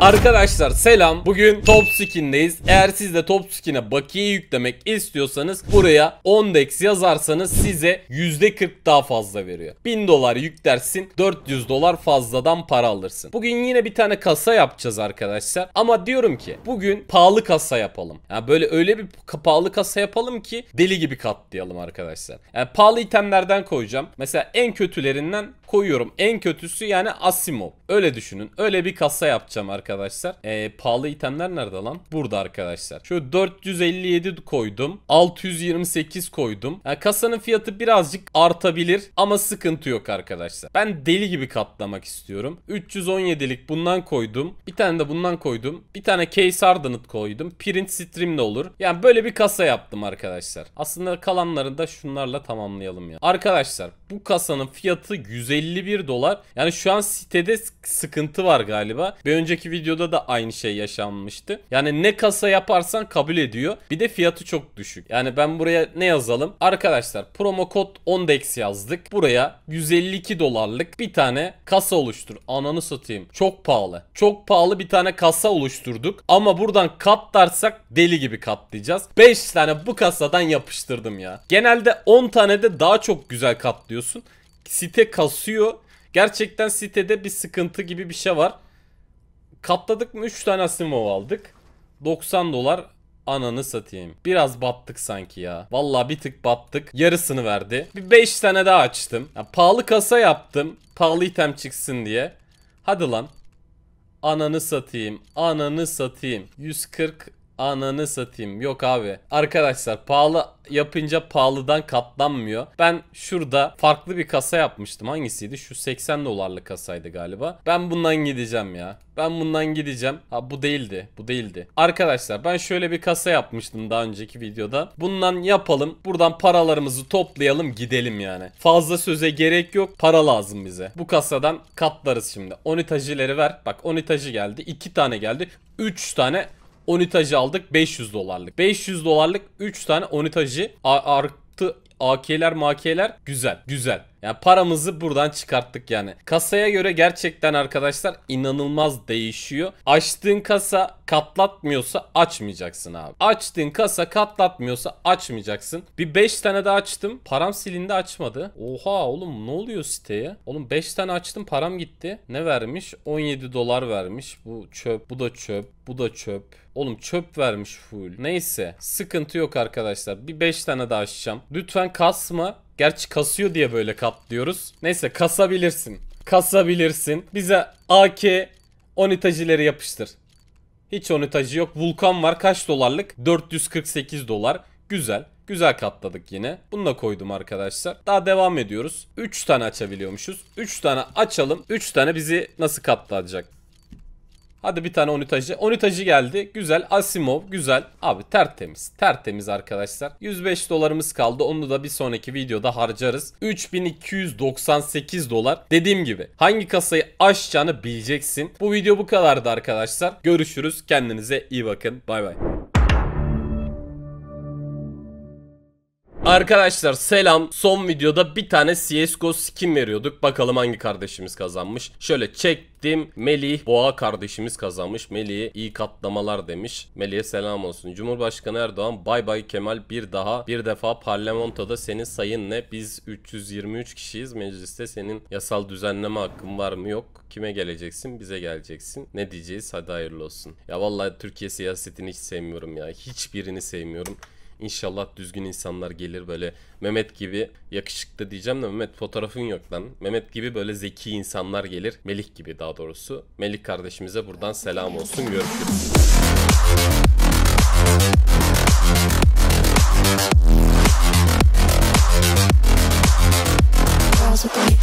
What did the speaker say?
Arkadaşlar selam. Bugün Top Skin'deyiz. Eğer siz de Top Skin'e bakiye yüklemek istiyorsanız buraya 10 dex yazarsanız size %40 daha fazla veriyor. 1000 dolar yüklersin 400 dolar fazladan para alırsın. Bugün yine bir tane kasa yapacağız arkadaşlar. Ama diyorum ki bugün pahalı kasa yapalım. Yani böyle öyle bir pahalı kasa yapalım ki deli gibi katlayalım arkadaşlar. Yani pahalı itemlerden koyacağım. Mesela en kötülerinden koyuyorum. En kötüsü yani Asimov. Öyle düşünün. Öyle bir kasa yapacağım arkadaşlar. Ee, pahalı itemler nerede lan? Burada arkadaşlar. Şöyle 457 koydum. 628 koydum. Yani kasanın fiyatı birazcık artabilir ama sıkıntı yok arkadaşlar. Ben deli gibi katlamak istiyorum. 317'lik bundan koydum. Bir tane de bundan koydum. Bir tane Case Ardenit koydum. Print Stream de olur. Yani böyle bir kasa yaptım arkadaşlar. Aslında kalanları da şunlarla tamamlayalım ya. Arkadaşlar bu kasanın fiyatı 150 51 dolar. Yani şu an sitede sıkıntı var galiba. Bir önceki videoda da aynı şey yaşanmıştı. Yani ne kasa yaparsan kabul ediyor. Bir de fiyatı çok düşük. Yani ben buraya ne yazalım? Arkadaşlar promo kod Ondex yazdık. Buraya 152 dolarlık bir tane kasa oluştur. Ananı satayım. Çok pahalı. Çok pahalı bir tane kasa oluşturduk. Ama buradan katlarsak deli gibi katlayacağız. 5 tane bu kasadan yapıştırdım ya. Genelde 10 tane de daha çok güzel katlıyorsun. Site kasıyor. Gerçekten sitede bir sıkıntı gibi bir şey var. Katladık mı 3 tane Asimov aldık. 90 dolar ananı satayım. Biraz battık sanki ya. Valla bir tık battık. Yarısını verdi. Bir 5 tane daha açtım. Ya, pahalı kasa yaptım. Pahalı item çıksın diye. Hadi lan. Ananı satayım. Ananı satayım. 140 Ananı satayım. Yok abi. Arkadaşlar pahalı yapınca pahalıdan katlanmıyor. Ben şurada farklı bir kasa yapmıştım. Hangisiydi? Şu 80 dolarlık kasaydı galiba. Ben bundan gideceğim ya. Ben bundan gideceğim. Ha bu değildi. Bu değildi. Arkadaşlar ben şöyle bir kasa yapmıştım daha önceki videoda. Bundan yapalım. Buradan paralarımızı toplayalım gidelim yani. Fazla söze gerek yok. Para lazım bize. Bu kasadan katlarız şimdi. 10 tajileri ver. Bak 10 taji geldi. 2 tane geldi. 3 tane onitajı aldık 500 dolarlık. 500 dolarlık 3 tane onitajı artı AK'ler MAK'ler güzel güzel. Yani paramızı buradan çıkarttık yani. Kasaya göre gerçekten arkadaşlar inanılmaz değişiyor. Açtığın kasa katlatmıyorsa açmayacaksın abi. Açtın kasa katlatmıyorsa açmayacaksın. Bir 5 tane de açtım. Param silindi açmadı. Oha oğlum ne oluyor siteye? Oğlum 5 tane açtım param gitti. Ne vermiş? 17 dolar vermiş. Bu çöp, bu da çöp, bu da çöp. Oğlum çöp vermiş full. Neyse sıkıntı yok arkadaşlar. Bir 5 tane daha açacağım. Lütfen kasma. Gerçi kasıyor diye böyle katlıyoruz. Neyse kasabilirsin. Kasabilirsin. Bize AK onitajileri yapıştır. Hiç avantajı yok. Vulkan var kaç dolarlık? 448 dolar. Güzel. Güzel katladık yine. Bunu da koydum arkadaşlar. Daha devam ediyoruz. 3 tane açabiliyormuşuz. 3 tane açalım. 3 tane bizi nasıl katlayacak? Hadi bir tane onitacı. Onitacı geldi. Güzel. Asimov güzel. Abi tertemiz. Tertemiz arkadaşlar. 105 dolarımız kaldı. Onu da bir sonraki videoda harcarız. 3298 dolar. Dediğim gibi hangi kasayı aşacağını bileceksin. Bu video bu kadardı arkadaşlar. Görüşürüz. Kendinize iyi bakın. Bay bay. Arkadaşlar selam. Son videoda bir tane CSGO skin veriyorduk. Bakalım hangi kardeşimiz kazanmış. Şöyle çektim. Melih Boğa kardeşimiz kazanmış. Melih'e iyi katlamalar demiş. Melih'e selam olsun. Cumhurbaşkanı Erdoğan bay bay Kemal bir daha bir defa parlamentoda senin sayın ne? Biz 323 kişiyiz. Mecliste senin yasal düzenleme hakkın var mı? Yok. Kime geleceksin? Bize geleceksin. Ne diyeceğiz? Hadi hayırlı olsun. Ya vallahi Türkiye siyasetini hiç sevmiyorum ya. Hiçbirini sevmiyorum. İnşallah düzgün insanlar gelir böyle Mehmet gibi yakışıklı diyeceğim de Mehmet fotoğrafın yok lan. Mehmet gibi böyle zeki insanlar gelir. Melih gibi daha doğrusu. Melih kardeşimize buradan selam olsun. Görüşürüz. Thank